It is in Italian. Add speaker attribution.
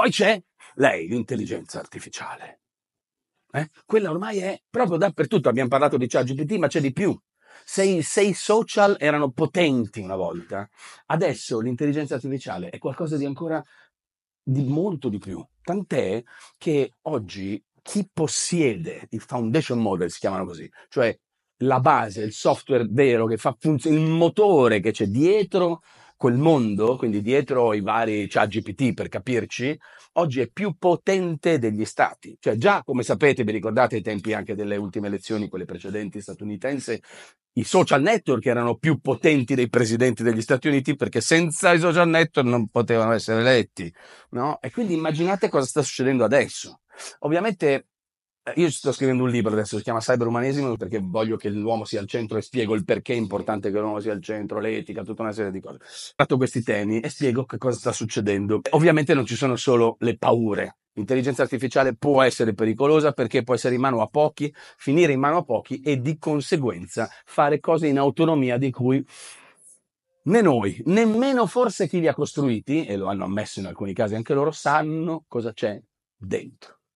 Speaker 1: Poi c'è lei, l'intelligenza artificiale. Eh? Quella ormai è proprio dappertutto. Abbiamo parlato di ChatGPT, ma c'è di più. Se, se i social erano potenti una volta, adesso l'intelligenza artificiale è qualcosa di ancora di molto di più. Tant'è che oggi chi possiede i foundation model, si chiamano così, cioè la base, il software vero che fa funzionare, il motore che c'è dietro quel mondo, quindi dietro i vari chat cioè GPT per capirci, oggi è più potente degli stati. Cioè già, come sapete, vi ricordate i tempi anche delle ultime elezioni, quelle precedenti statunitense, i social network erano più potenti dei presidenti degli Stati Uniti perché senza i social network non potevano essere eletti, no? E quindi immaginate cosa sta succedendo adesso. Ovviamente eh, io sto scrivendo un libro adesso, si chiama Cyberumanesimo, perché voglio che l'uomo sia al centro e spiego il perché è importante che l'uomo sia al centro, l'etica, tutta una serie di cose. Ho fatto questi temi e spiego che cosa sta succedendo. Eh, ovviamente non ci sono solo le paure. L'intelligenza artificiale può essere pericolosa perché può essere in mano a pochi, finire in mano a pochi e di conseguenza fare cose in autonomia di cui né noi, nemmeno forse chi li ha costruiti, e lo hanno ammesso in alcuni casi anche loro, sanno cosa c'è dentro.